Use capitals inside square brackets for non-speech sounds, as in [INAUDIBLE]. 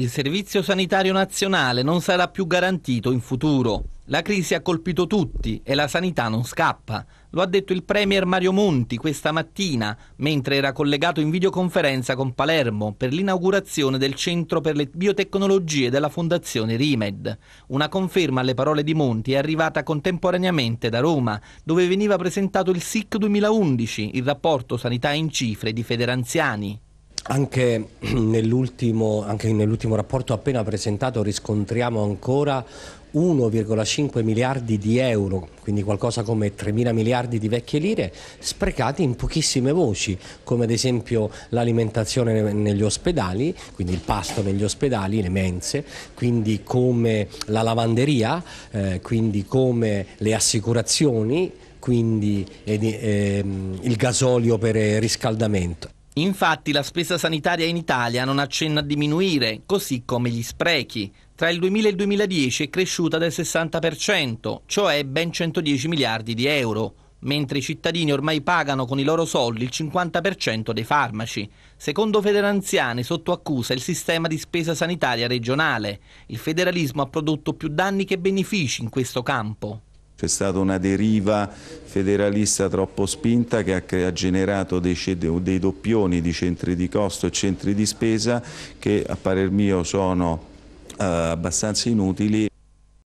Il servizio sanitario nazionale non sarà più garantito in futuro. La crisi ha colpito tutti e la sanità non scappa. Lo ha detto il Premier Mario Monti questa mattina, mentre era collegato in videoconferenza con Palermo per l'inaugurazione del Centro per le Biotecnologie della Fondazione Rimed. Una conferma alle parole di Monti è arrivata contemporaneamente da Roma, dove veniva presentato il SIC 2011, il rapporto sanità in cifre di Federanziani. [CLEARS THROAT] Anche nell'ultimo, nell rapporto appena presentato riscontriamo ancora 1,5 miliardi di euro, quindi qualcosa come 3 mila miliardi di vecchie lire, sprecati in pochissime voci, come ad esempio l'alimentazione negli ospedali, quindi il pasto negli ospedali, le mense, quindi come la lavanderia, eh, quindi come le assicurazioni, quindi eh, eh, il gasolio per riscaldamento. Infatti la spesa sanitaria in Italia non accenna a diminuire, così come gli sprechi. Tra il 2000 e il 2010 è cresciuta del 60%, cioè ben 110 miliardi di euro, mentre i cittadini ormai pagano con i loro soldi il 50% dei farmaci. Secondo Federanziani sotto accusa il sistema di spesa sanitaria regionale. Il federalismo ha prodotto più danni che benefici in questo campo. C'è stata una deriva federalista troppo spinta che ha, generato dei, dei, doppioni di centri di costo e centri di spesa che a parer mio sono eh, abbastanza inutili.